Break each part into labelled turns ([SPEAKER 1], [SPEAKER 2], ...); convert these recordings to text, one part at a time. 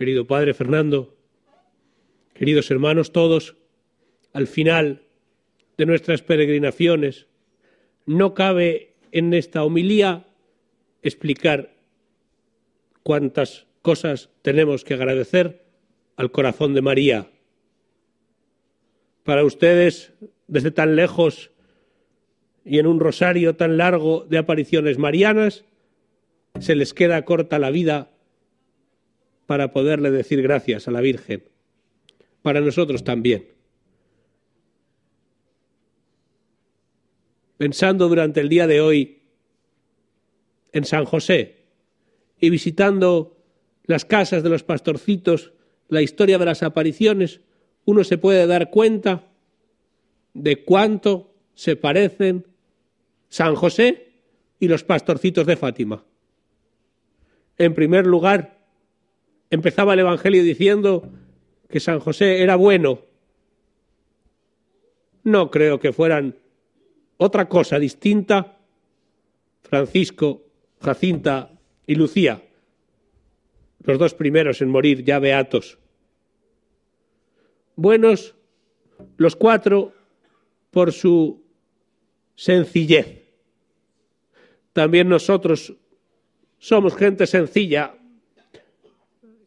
[SPEAKER 1] querido Padre Fernando, queridos hermanos todos, al final de nuestras peregrinaciones, no cabe en esta homilía explicar cuántas cosas tenemos que agradecer al corazón de María. Para ustedes, desde tan lejos y en un rosario tan largo de apariciones marianas, se les queda corta la vida para poderle decir gracias a la Virgen, para nosotros también. Pensando durante el día de hoy en San José y visitando las casas de los pastorcitos, la historia de las apariciones, uno se puede dar cuenta de cuánto se parecen San José y los pastorcitos de Fátima. En primer lugar, empezaba el Evangelio diciendo que San José era bueno, no creo que fueran otra cosa distinta Francisco, Jacinta y Lucía, los dos primeros en morir ya beatos. Buenos los cuatro por su sencillez. También nosotros somos gente sencilla,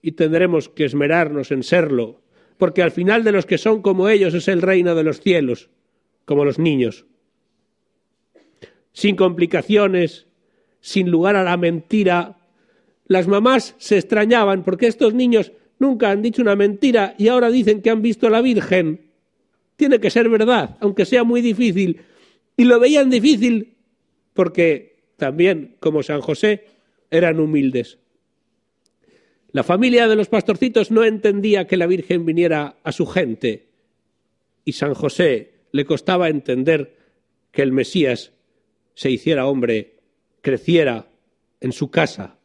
[SPEAKER 1] y tendremos que esmerarnos en serlo, porque al final de los que son como ellos es el reino de los cielos, como los niños. Sin complicaciones, sin lugar a la mentira, las mamás se extrañaban porque estos niños nunca han dicho una mentira y ahora dicen que han visto a la Virgen. Tiene que ser verdad, aunque sea muy difícil. Y lo veían difícil porque también, como San José, eran humildes. La familia de los pastorcitos no entendía que la Virgen viniera a su gente y San José le costaba entender que el Mesías se hiciera hombre, creciera en su casa.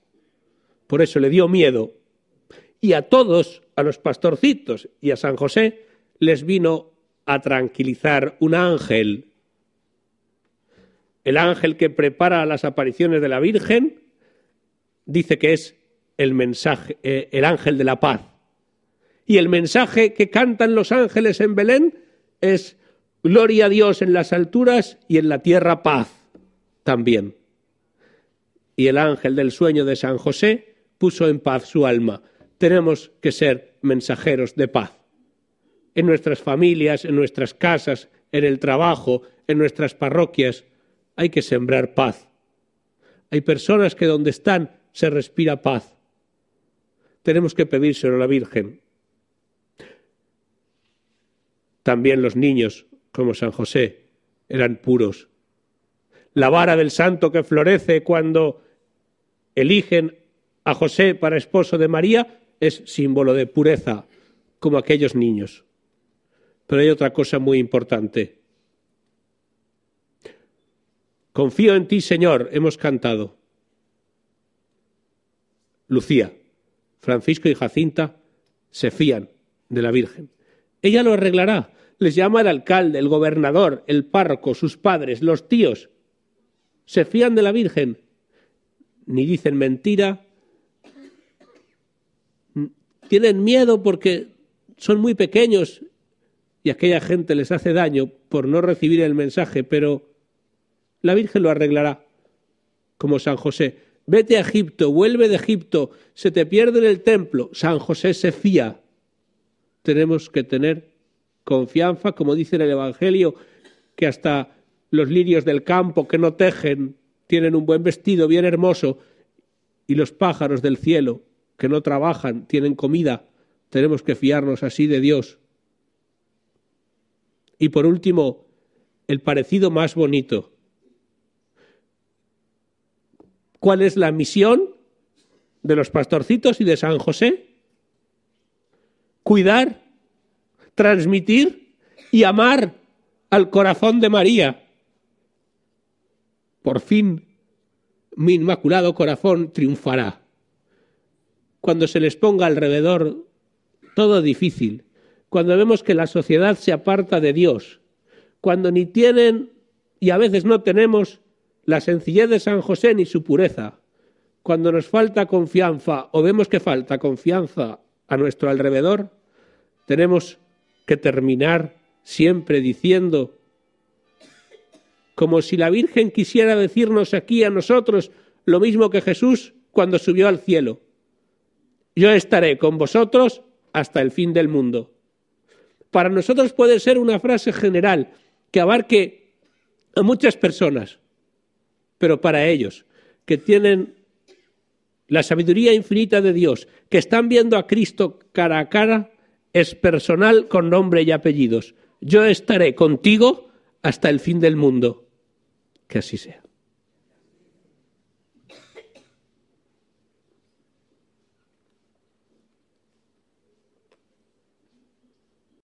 [SPEAKER 1] Por eso le dio miedo. Y a todos, a los pastorcitos y a San José, les vino a tranquilizar un ángel. El ángel que prepara las apariciones de la Virgen dice que es el mensaje, eh, el ángel de la paz. Y el mensaje que cantan los ángeles en Belén es gloria a Dios en las alturas y en la tierra paz también. Y el ángel del sueño de San José puso en paz su alma. Tenemos que ser mensajeros de paz. En nuestras familias, en nuestras casas, en el trabajo, en nuestras parroquias, hay que sembrar paz. Hay personas que donde están se respira paz tenemos que pedírselo a la Virgen. También los niños, como San José, eran puros. La vara del santo que florece cuando eligen a José para esposo de María es símbolo de pureza, como aquellos niños. Pero hay otra cosa muy importante. Confío en ti, Señor, hemos cantado. Lucía, Francisco y Jacinta, se fían de la Virgen. Ella lo arreglará. Les llama el alcalde, el gobernador, el párroco, sus padres, los tíos. Se fían de la Virgen. Ni dicen mentira. Tienen miedo porque son muy pequeños y aquella gente les hace daño por no recibir el mensaje, pero la Virgen lo arreglará, como San José. Vete a Egipto, vuelve de Egipto, se te pierde en el templo. San José se fía. Tenemos que tener confianza, como dice en el Evangelio, que hasta los lirios del campo que no tejen tienen un buen vestido bien hermoso y los pájaros del cielo que no trabajan tienen comida. Tenemos que fiarnos así de Dios. Y por último, el parecido más bonito cuál es la misión de los pastorcitos y de San José? Cuidar, transmitir y amar al corazón de María. Por fin, mi inmaculado corazón triunfará. Cuando se les ponga alrededor todo difícil, cuando vemos que la sociedad se aparta de Dios, cuando ni tienen y a veces no tenemos la sencillez de San José ni su pureza. Cuando nos falta confianza o vemos que falta confianza a nuestro alrededor, tenemos que terminar siempre diciendo, como si la Virgen quisiera decirnos aquí a nosotros lo mismo que Jesús cuando subió al cielo. Yo estaré con vosotros hasta el fin del mundo. Para nosotros puede ser una frase general que abarque a muchas personas, pero para ellos, que tienen la sabiduría infinita de Dios, que están viendo a Cristo cara a cara, es personal con nombre y apellidos. Yo estaré contigo hasta el fin del mundo. Que así sea.